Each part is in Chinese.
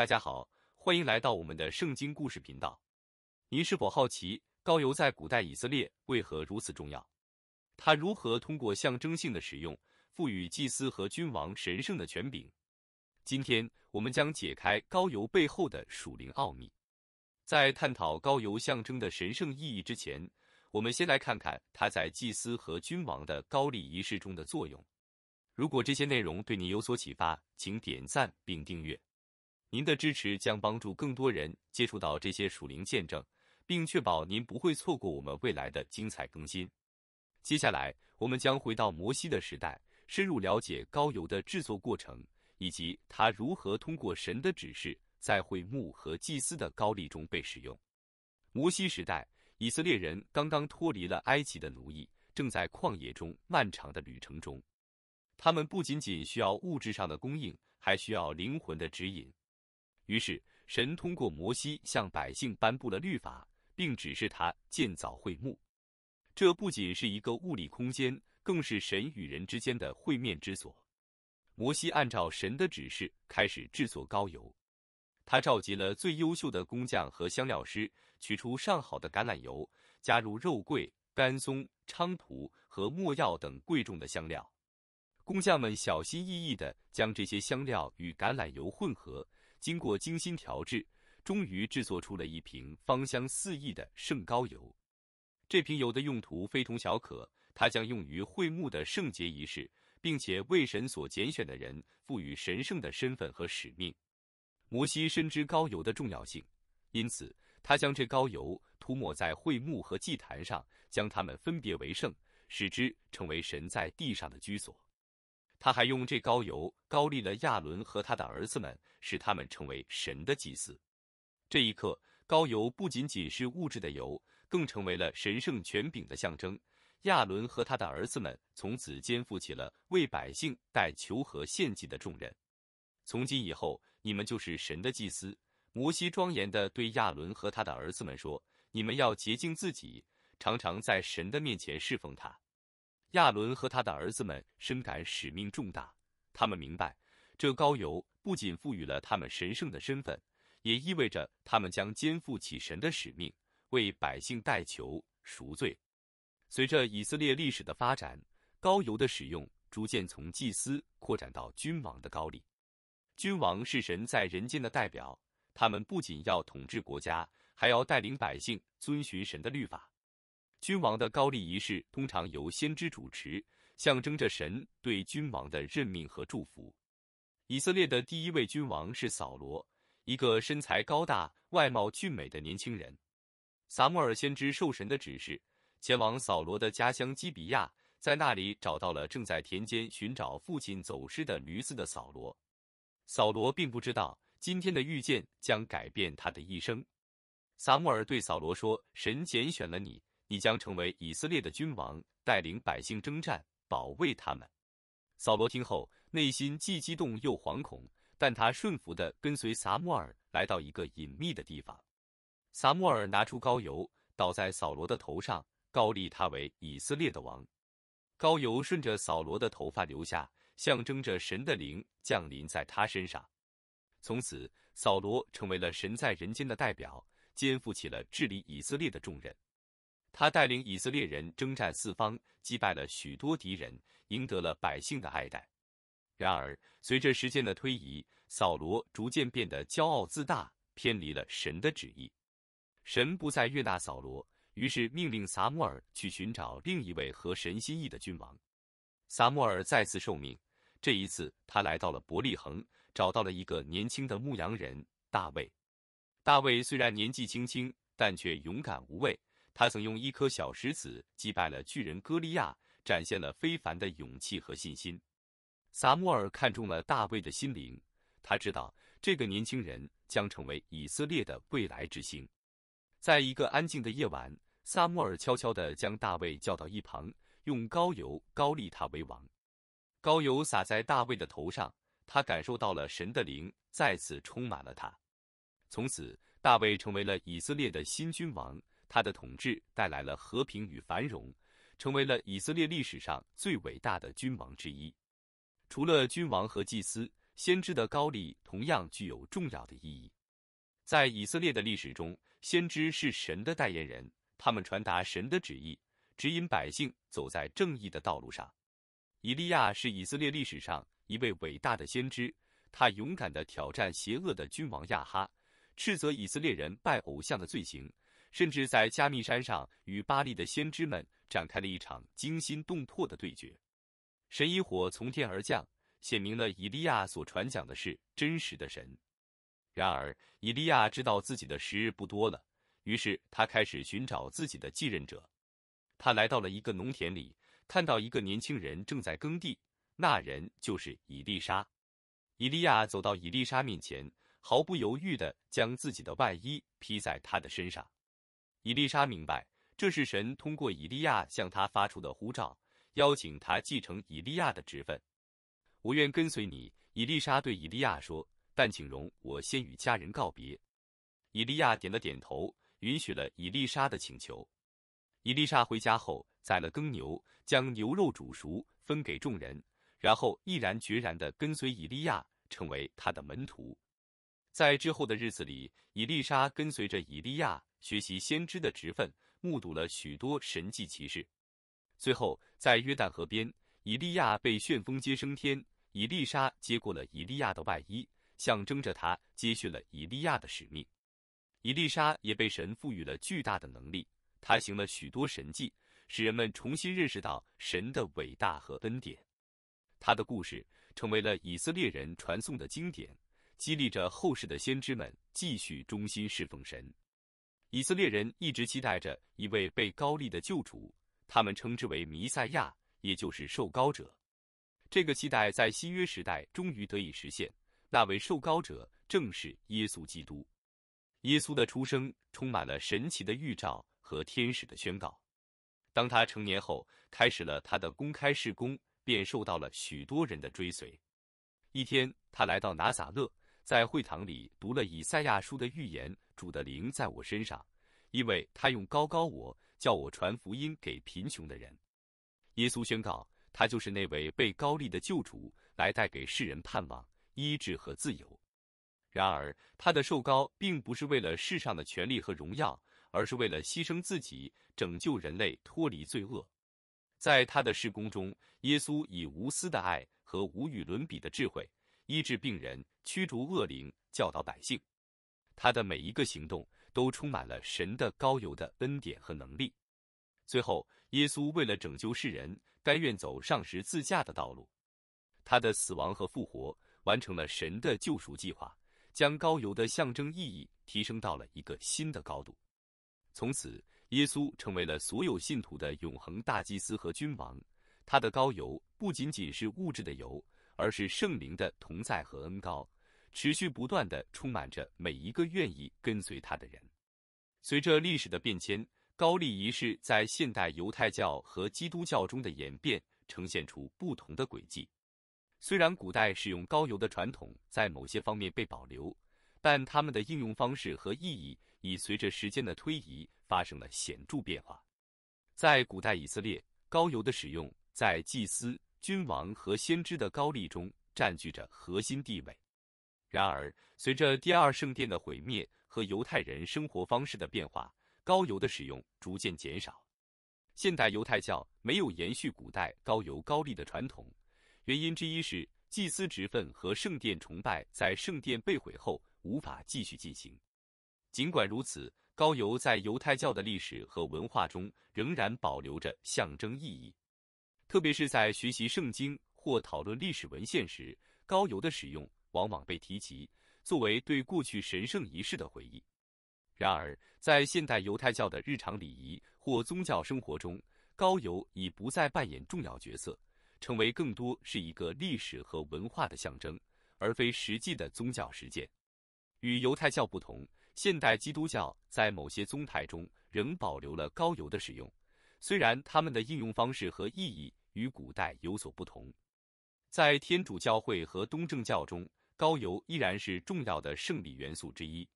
大家好，欢迎来到我们的圣经故事频道。您是否好奇高油在古代以色列为何如此重要？它如何通过象征性的使用赋予祭司和君王神圣的权柄？今天我们将解开高油背后的属灵奥秘。在探讨高油象征的神圣意义之前，我们先来看看它在祭司和君王的高礼仪式中的作用。如果这些内容对您有所启发，请点赞并订阅。您的支持将帮助更多人接触到这些属灵见证，并确保您不会错过我们未来的精彩更新。接下来，我们将回到摩西的时代，深入了解高油的制作过程，以及它如何通过神的指示，在会幕和祭司的高丽中被使用。摩西时代，以色列人刚刚脱离了埃及的奴役，正在旷野中漫长的旅程中。他们不仅仅需要物质上的供应，还需要灵魂的指引。于是，神通过摩西向百姓颁布了律法，并指示他建造会幕。这不仅是一个物理空间，更是神与人之间的会面之所。摩西按照神的指示开始制作膏油。他召集了最优秀的工匠和香料师，取出上好的橄榄油，加入肉桂、甘松、菖蒲和没药等贵重的香料。工匠们小心翼翼地将这些香料与橄榄油混合。经过精心调制，终于制作出了一瓶芳香四溢的圣膏油。这瓶油的用途非同小可，它将用于会幕的圣洁仪式，并且为神所拣选的人赋予神圣的身份和使命。摩西深知膏油的重要性，因此他将这膏油涂抹在会幕和祭坛上，将它们分别为圣，使之成为神在地上的居所。他还用这高油高利了亚伦和他的儿子们，使他们成为神的祭司。这一刻，高油不仅仅是物质的油，更成为了神圣权柄的象征。亚伦和他的儿子们从此肩负起了为百姓代求和献祭的重任。从今以后，你们就是神的祭司。摩西庄严的对亚伦和他的儿子们说：“你们要洁净自己，常常在神的面前侍奉他。”亚伦和他的儿子们深感使命重大，他们明白，这高油不仅赋予了他们神圣的身份，也意味着他们将肩负起神的使命，为百姓代求赎罪。随着以色列历史的发展，高油的使用逐渐从祭司扩展到君王的高里。君王是神在人间的代表，他们不仅要统治国家，还要带领百姓遵循神的律法。君王的高丽仪式通常由先知主持，象征着神对君王的任命和祝福。以色列的第一位君王是扫罗，一个身材高大、外貌俊美的年轻人。撒母尔先知受神的指示，前往扫罗的家乡基比亚，在那里找到了正在田间寻找父亲走失的驴子的扫罗。扫罗并不知道，今天的遇见将改变他的一生。撒母尔对扫罗说：“神拣选了你。”你将成为以色列的君王，带领百姓征战，保卫他们。扫罗听后，内心既激动又惶恐，但他顺服地跟随撒母尔来到一个隐秘的地方。撒母尔拿出膏油，倒在扫罗的头上，高立他为以色列的王。膏油顺着扫罗的头发流下，象征着神的灵降临在他身上。从此，扫罗成为了神在人间的代表，肩负起了治理以色列的重任。他带领以色列人征战四方，击败了许多敌人，赢得了百姓的爱戴。然而，随着时间的推移，扫罗逐渐变得骄傲自大，偏离了神的旨意。神不再悦纳扫罗，于是命令撒母尔去寻找另一位合神心意的君王。撒母尔再次受命，这一次他来到了伯利恒，找到了一个年轻的牧羊人大卫。大卫虽然年纪轻轻，但却勇敢无畏。他曾用一颗小石子击败了巨人歌利亚，展现了非凡的勇气和信心。撒莫尔看中了大卫的心灵，他知道这个年轻人将成为以色列的未来之星。在一个安静的夜晚，撒莫尔悄悄地将大卫叫到一旁，用膏油膏立他为王。膏油洒在大卫的头上，他感受到了神的灵再次充满了他。从此，大卫成为了以色列的新君王。他的统治带来了和平与繁荣，成为了以色列历史上最伟大的君王之一。除了君王和祭司，先知的高丽同样具有重要的意义。在以色列的历史中，先知是神的代言人，他们传达神的旨意，指引百姓走在正义的道路上。以利亚是以色列历史上一位伟大的先知，他勇敢地挑战邪恶的君王亚哈，斥责以色列人拜偶像的罪行。甚至在加密山上与巴利的先知们展开了一场惊心动魄的对决。神一火从天而降，显明了以利亚所传讲的是真实的神。然而，以利亚知道自己的时日不多了，于是他开始寻找自己的继任者。他来到了一个农田里，看到一个年轻人正在耕地，那人就是以利沙。以利亚走到以利沙面前，毫不犹豫的将自己的外衣披在他的身上。伊丽莎明白，这是神通过以利亚向他发出的呼召，邀请他继承以利亚的职分。我愿跟随你，伊丽莎对伊利亚说。但请容我先与家人告别。伊利亚点了点头，允许了伊丽莎的请求。伊丽莎回家后宰了耕牛，将牛肉煮熟分给众人，然后毅然决然地跟随伊利亚，成为他的门徒。在之后的日子里，伊丽莎跟随着伊利亚。学习先知的职分，目睹了许多神迹奇事。最后，在约旦河边，以利亚被旋风接升天，以利莎接过了以利亚的外衣，象征着他接续了以利亚的使命。以利莎也被神赋予了巨大的能力，他行了许多神迹，使人们重新认识到神的伟大和恩典。他的故事成为了以色列人传颂的经典，激励着后世的先知们继续忠心侍奉神。以色列人一直期待着一位被高立的救主，他们称之为弥赛亚，也就是受膏者。这个期待在新约时代终于得以实现，那位受膏者正是耶稣基督。耶稣的出生充满了神奇的预兆和天使的宣告。当他成年后，开始了他的公开事工，便受到了许多人的追随。一天，他来到拿撒勒，在会堂里读了以赛亚书的预言。主的灵在我身上，因为他用高高我叫我传福音给贫穷的人。耶稣宣告，他就是那位被高利的救主，来带给世人盼望、医治和自由。然而，他的受高并不是为了世上的权利和荣耀，而是为了牺牲自己，拯救人类脱离罪恶。在他的施工中，耶稣以无私的爱和无与伦比的智慧，医治病人，驱逐恶灵，教导百姓。他的每一个行动都充满了神的高油的恩典和能力。最后，耶稣为了拯救世人，甘愿走上十字架的道路。他的死亡和复活完成了神的救赎计划，将高油的象征意义提升到了一个新的高度。从此，耶稣成为了所有信徒的永恒大祭司和君王。他的高油不仅仅是物质的油，而是圣灵的同在和恩高。持续不断的充满着每一个愿意跟随他的人。随着历史的变迁，高丽仪式在现代犹太教和基督教中的演变呈现出不同的轨迹。虽然古代使用高油的传统在某些方面被保留，但他们的应用方式和意义已随着时间的推移发生了显著变化。在古代以色列，高油的使用在祭司、君王和先知的高丽中占据着核心地位。然而，随着第二圣殿的毁灭和犹太人生活方式的变化，高油的使用逐渐减少。现代犹太教没有延续古代高油高利的传统，原因之一是祭司职分和圣殿崇拜在圣殿被毁后无法继续进行。尽管如此，高油在犹太教的历史和文化中仍然保留着象征意义，特别是在学习圣经或讨论历史文献时，高油的使用。往往被提及作为对过去神圣仪式的回忆。然而，在现代犹太教的日常礼仪或宗教生活中，高油已不再扮演重要角色，成为更多是一个历史和文化的象征，而非实际的宗教实践。与犹太教不同，现代基督教在某些宗派中仍保留了高油的使用，虽然他们的应用方式和意义与古代有所不同。在天主教会和东正教中。高油依然是重要的圣礼元素之一。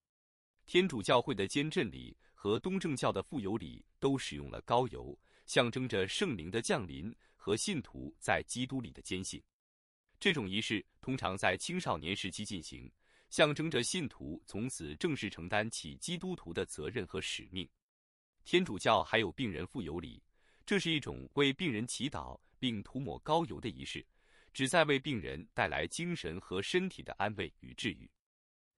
天主教会的坚振礼和东正教的傅有礼都使用了高油，象征着圣灵的降临和信徒在基督里的坚信。这种仪式通常在青少年时期进行，象征着信徒从此正式承担起基督徒的责任和使命。天主教还有病人傅有礼，这是一种为病人祈祷并涂抹高油的仪式。旨在为病人带来精神和身体的安慰与治愈。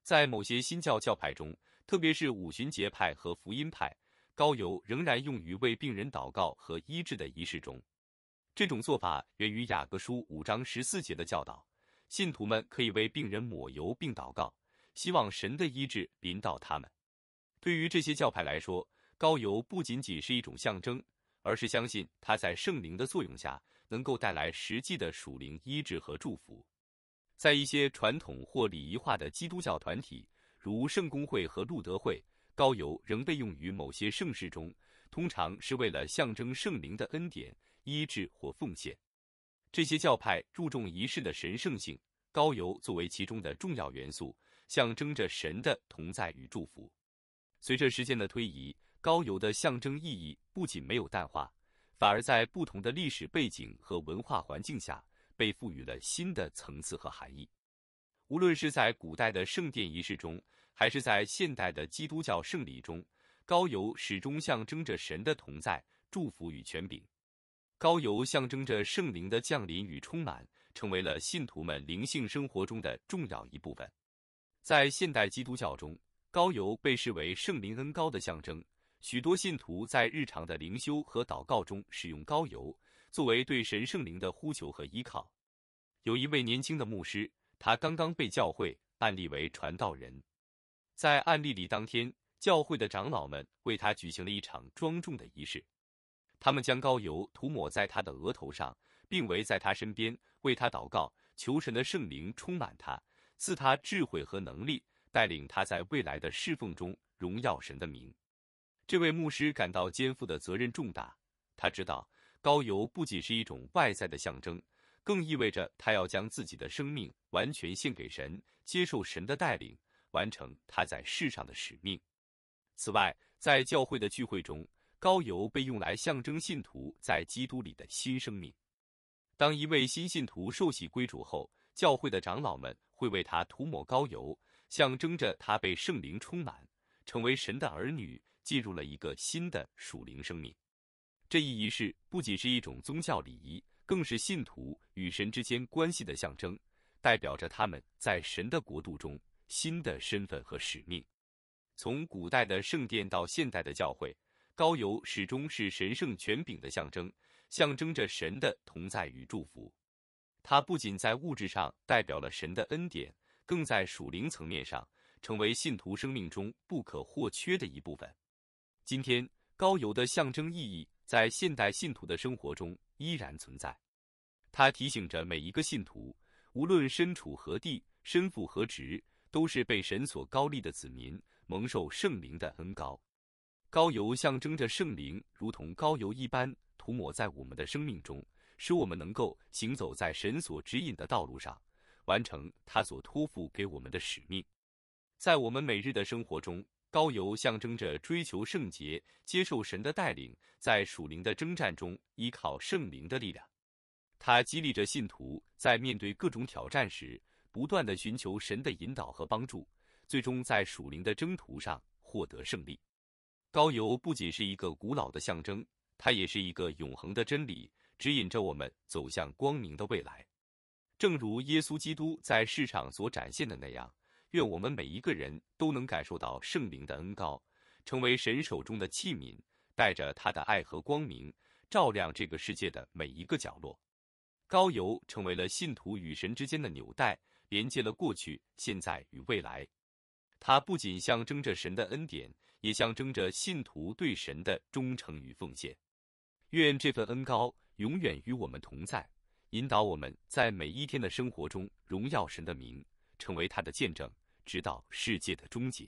在某些新教教派中，特别是五旬节派和福音派，膏油仍然用于为病人祷告和医治的仪式中。这种做法源于雅各书五章十四节的教导：信徒们可以为病人抹油并祷告，希望神的医治临到他们。对于这些教派来说，膏油不仅仅是一种象征，而是相信它在圣灵的作用下。能够带来实际的属灵医治和祝福，在一些传统或礼仪化的基督教团体，如圣公会和路德会，高油仍被用于某些盛世中，通常是为了象征圣灵的恩典、医治或奉献。这些教派注重仪式的神圣性，高油作为其中的重要元素，象征着神的同在与祝福。随着时间的推移，高油的象征意义不仅没有淡化。反而在不同的历史背景和文化环境下，被赋予了新的层次和含义。无论是在古代的圣殿仪式中，还是在现代的基督教圣礼中，高油始终象征着神的同在、祝福与权柄。高油象征着圣灵的降临与充满，成为了信徒们灵性生活中的重要一部分。在现代基督教中，高油被视为圣灵恩高的象征。许多信徒在日常的灵修和祷告中使用膏油，作为对神圣灵的呼求和依靠。有一位年轻的牧师，他刚刚被教会案例为传道人。在案例里，当天，教会的长老们为他举行了一场庄重的仪式。他们将膏油涂抹在他的额头上，并围在他身边为他祷告，求神的圣灵充满他，赐他智慧和能力，带领他在未来的侍奉中荣耀神的名。这位牧师感到肩负的责任重大。他知道，高油不仅是一种外在的象征，更意味着他要将自己的生命完全献给神，接受神的带领，完成他在世上的使命。此外，在教会的聚会中，高油被用来象征信徒在基督里的新生命。当一位新信徒受洗归主后，教会的长老们会为他涂抹高油，象征着他被圣灵充满，成为神的儿女。进入了一个新的属灵生命。这一仪式不仅是一种宗教礼仪，更是信徒与神之间关系的象征，代表着他们在神的国度中新的身份和使命。从古代的圣殿到现代的教会，高邮始终是神圣权柄的象征，象征着神的同在与祝福。它不仅在物质上代表了神的恩典，更在属灵层面上成为信徒生命中不可或缺的一部分。今天，高邮的象征意义在现代信徒的生活中依然存在。它提醒着每一个信徒，无论身处何地、身负何职，都是被神所高立的子民，蒙受圣灵的恩高。高邮象征着圣灵，如同高邮一般涂抹在我们的生命中，使我们能够行走在神所指引的道路上，完成他所托付给我们的使命。在我们每日的生活中。高邮象征着追求圣洁，接受神的带领，在属灵的征战中依靠圣灵的力量。它激励着信徒在面对各种挑战时，不断的寻求神的引导和帮助，最终在属灵的征途上获得胜利。高邮不仅是一个古老的象征，它也是一个永恒的真理，指引着我们走向光明的未来。正如耶稣基督在世上所展现的那样。愿我们每一个人都能感受到圣灵的恩高，成为神手中的器皿，带着他的爱和光明，照亮这个世界的每一个角落。高邮成为了信徒与神之间的纽带，连接了过去、现在与未来。它不仅象征着神的恩典，也象征着信徒对神的忠诚与奉献。愿这份恩高永远与我们同在，引导我们在每一天的生活中荣耀神的名，成为他的见证。直到世界的终结。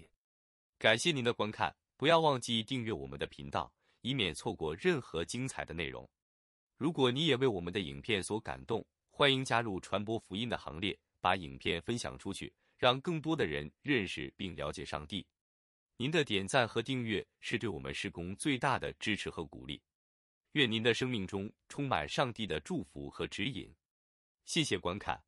感谢您的观看，不要忘记订阅我们的频道，以免错过任何精彩的内容。如果你也为我们的影片所感动，欢迎加入传播福音的行列，把影片分享出去，让更多的人认识并了解上帝。您的点赞和订阅是对我们施工最大的支持和鼓励。愿您的生命中充满上帝的祝福和指引。谢谢观看。